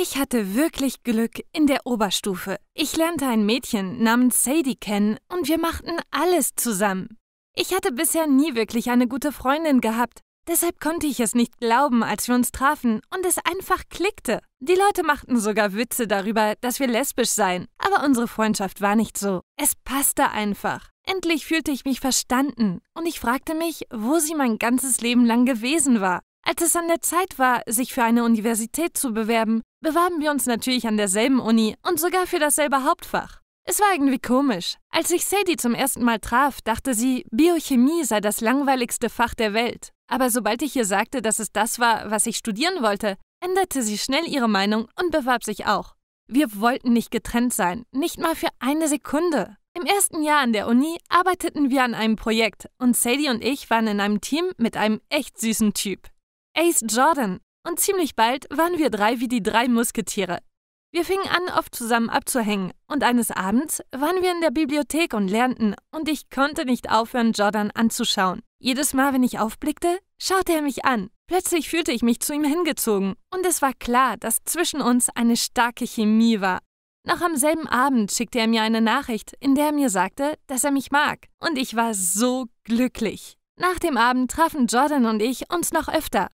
Ich hatte wirklich Glück in der Oberstufe. Ich lernte ein Mädchen namens Sadie kennen und wir machten alles zusammen. Ich hatte bisher nie wirklich eine gute Freundin gehabt, deshalb konnte ich es nicht glauben, als wir uns trafen und es einfach klickte. Die Leute machten sogar Witze darüber, dass wir lesbisch seien, aber unsere Freundschaft war nicht so. Es passte einfach. Endlich fühlte ich mich verstanden und ich fragte mich, wo sie mein ganzes Leben lang gewesen war. Als es an der Zeit war, sich für eine Universität zu bewerben, bewarben wir uns natürlich an derselben Uni und sogar für dasselbe Hauptfach. Es war irgendwie komisch. Als ich Sadie zum ersten Mal traf, dachte sie, Biochemie sei das langweiligste Fach der Welt. Aber sobald ich ihr sagte, dass es das war, was ich studieren wollte, änderte sie schnell ihre Meinung und bewarb sich auch. Wir wollten nicht getrennt sein, nicht mal für eine Sekunde. Im ersten Jahr an der Uni arbeiteten wir an einem Projekt und Sadie und ich waren in einem Team mit einem echt süßen Typ. Ace Jordan, und ziemlich bald waren wir drei wie die drei Musketiere. Wir fingen an, oft zusammen abzuhängen, und eines Abends waren wir in der Bibliothek und lernten, und ich konnte nicht aufhören, Jordan anzuschauen. Jedes Mal, wenn ich aufblickte, schaute er mich an. Plötzlich fühlte ich mich zu ihm hingezogen, und es war klar, dass zwischen uns eine starke Chemie war. Noch am selben Abend schickte er mir eine Nachricht, in der er mir sagte, dass er mich mag. Und ich war so glücklich. Nach dem Abend trafen Jordan und ich uns noch öfter.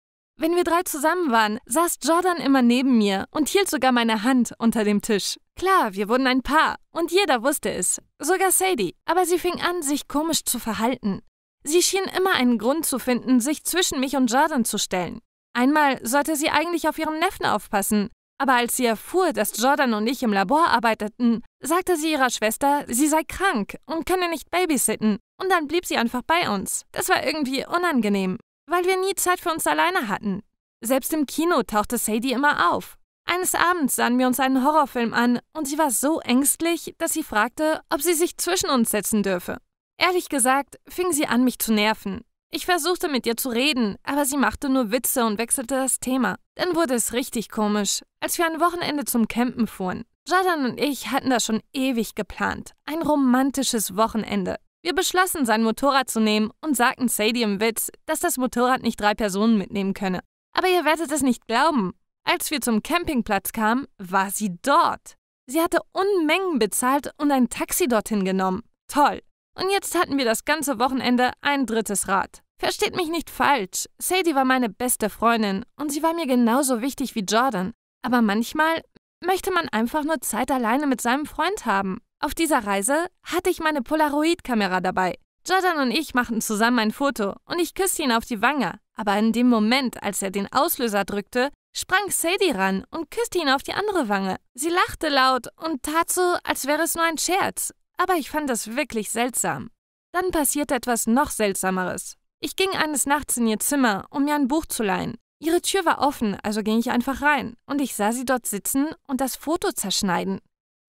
Wenn wir drei zusammen waren, saß Jordan immer neben mir und hielt sogar meine Hand unter dem Tisch. Klar, wir wurden ein Paar und jeder wusste es, sogar Sadie, aber sie fing an, sich komisch zu verhalten. Sie schien immer einen Grund zu finden, sich zwischen mich und Jordan zu stellen. Einmal sollte sie eigentlich auf ihren Neffen aufpassen, aber als sie erfuhr, dass Jordan und ich im Labor arbeiteten, sagte sie ihrer Schwester, sie sei krank und könne nicht babysitten, und dann blieb sie einfach bei uns. Das war irgendwie unangenehm. Weil wir nie Zeit für uns alleine hatten. Selbst im Kino tauchte Sadie immer auf. Eines Abends sahen wir uns einen Horrorfilm an und sie war so ängstlich, dass sie fragte, ob sie sich zwischen uns setzen dürfe. Ehrlich gesagt, fing sie an, mich zu nerven. Ich versuchte mit ihr zu reden, aber sie machte nur Witze und wechselte das Thema. Dann wurde es richtig komisch, als wir ein Wochenende zum Campen fuhren. Jordan und ich hatten das schon ewig geplant. Ein romantisches Wochenende. Wir beschlossen, sein Motorrad zu nehmen und sagten Sadie im Witz, dass das Motorrad nicht drei Personen mitnehmen könne. Aber ihr werdet es nicht glauben. Als wir zum Campingplatz kamen, war sie dort. Sie hatte Unmengen bezahlt und ein Taxi dorthin genommen. Toll. Und jetzt hatten wir das ganze Wochenende ein drittes Rad. Versteht mich nicht falsch, Sadie war meine beste Freundin und sie war mir genauso wichtig wie Jordan. Aber manchmal möchte man einfach nur Zeit alleine mit seinem Freund haben. Auf dieser Reise hatte ich meine Polaroid-Kamera dabei. Jordan und ich machten zusammen ein Foto und ich küsste ihn auf die Wange. Aber in dem Moment, als er den Auslöser drückte, sprang Sadie ran und küsste ihn auf die andere Wange. Sie lachte laut und tat so, als wäre es nur ein Scherz. Aber ich fand das wirklich seltsam. Dann passierte etwas noch Seltsameres. Ich ging eines Nachts in ihr Zimmer, um mir ein Buch zu leihen. Ihre Tür war offen, also ging ich einfach rein. Und ich sah sie dort sitzen und das Foto zerschneiden.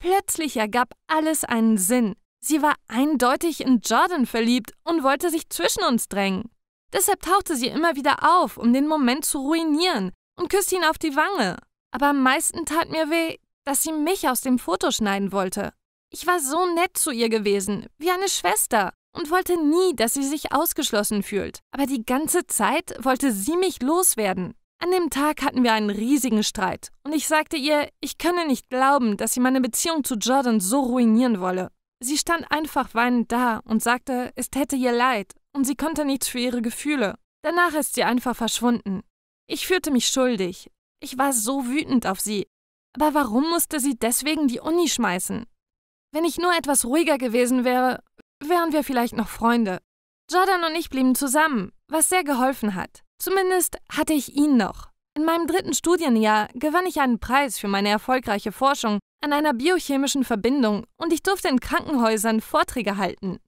Plötzlich ergab alles einen Sinn. Sie war eindeutig in Jordan verliebt und wollte sich zwischen uns drängen. Deshalb tauchte sie immer wieder auf, um den Moment zu ruinieren und küsste ihn auf die Wange. Aber am meisten tat mir weh, dass sie mich aus dem Foto schneiden wollte. Ich war so nett zu ihr gewesen, wie eine Schwester, und wollte nie, dass sie sich ausgeschlossen fühlt. Aber die ganze Zeit wollte sie mich loswerden. An dem Tag hatten wir einen riesigen Streit und ich sagte ihr, ich könne nicht glauben, dass sie meine Beziehung zu Jordan so ruinieren wolle. Sie stand einfach weinend da und sagte, es täte ihr leid und sie konnte nichts für ihre Gefühle. Danach ist sie einfach verschwunden. Ich fühlte mich schuldig. Ich war so wütend auf sie. Aber warum musste sie deswegen die Uni schmeißen? Wenn ich nur etwas ruhiger gewesen wäre, wären wir vielleicht noch Freunde. Jordan und ich blieben zusammen, was sehr geholfen hat. Zumindest hatte ich ihn noch. In meinem dritten Studienjahr gewann ich einen Preis für meine erfolgreiche Forschung an einer biochemischen Verbindung und ich durfte in Krankenhäusern Vorträge halten.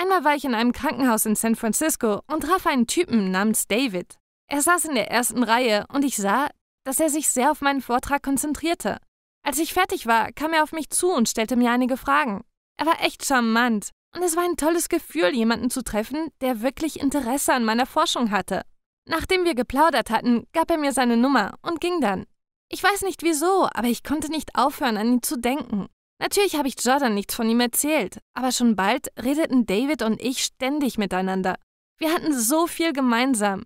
Einmal war ich in einem Krankenhaus in San Francisco und traf einen Typen namens David. Er saß in der ersten Reihe und ich sah, dass er sich sehr auf meinen Vortrag konzentrierte. Als ich fertig war, kam er auf mich zu und stellte mir einige Fragen. Er war echt charmant und es war ein tolles Gefühl, jemanden zu treffen, der wirklich Interesse an meiner Forschung hatte. Nachdem wir geplaudert hatten, gab er mir seine Nummer und ging dann. Ich weiß nicht wieso, aber ich konnte nicht aufhören, an ihn zu denken. Natürlich habe ich Jordan nichts von ihm erzählt, aber schon bald redeten David und ich ständig miteinander. Wir hatten so viel gemeinsam.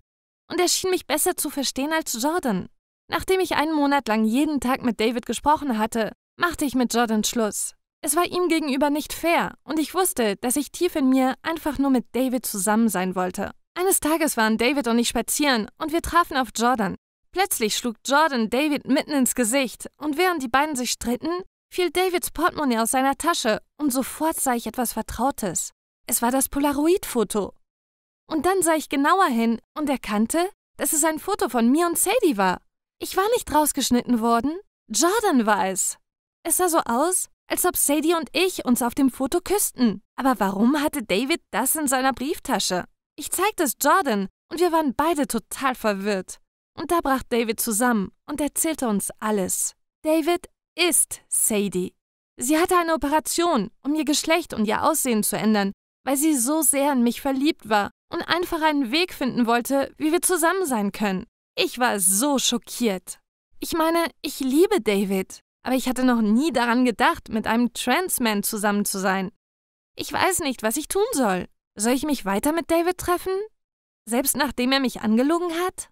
Und er schien mich besser zu verstehen als Jordan. Nachdem ich einen Monat lang jeden Tag mit David gesprochen hatte, machte ich mit Jordan Schluss. Es war ihm gegenüber nicht fair und ich wusste, dass ich tief in mir einfach nur mit David zusammen sein wollte. Eines Tages waren David und ich spazieren und wir trafen auf Jordan. Plötzlich schlug Jordan David mitten ins Gesicht und während die beiden sich stritten, fiel Davids Portemonnaie aus seiner Tasche und sofort sah ich etwas Vertrautes. Es war das Polaroid-Foto. Und dann sah ich genauer hin und erkannte, dass es ein Foto von mir und Sadie war. Ich war nicht rausgeschnitten worden, Jordan war es. Es sah so aus, als ob Sadie und ich uns auf dem Foto küssten. Aber warum hatte David das in seiner Brieftasche? Ich zeigte es Jordan und wir waren beide total verwirrt. Und da brach David zusammen und erzählte uns alles. David ist Sadie. Sie hatte eine Operation, um ihr Geschlecht und ihr Aussehen zu ändern, weil sie so sehr in mich verliebt war und einfach einen Weg finden wollte, wie wir zusammen sein können. Ich war so schockiert. Ich meine, ich liebe David, aber ich hatte noch nie daran gedacht, mit einem Transman zusammen zu sein. Ich weiß nicht, was ich tun soll. Soll ich mich weiter mit David treffen? Selbst nachdem er mich angelogen hat?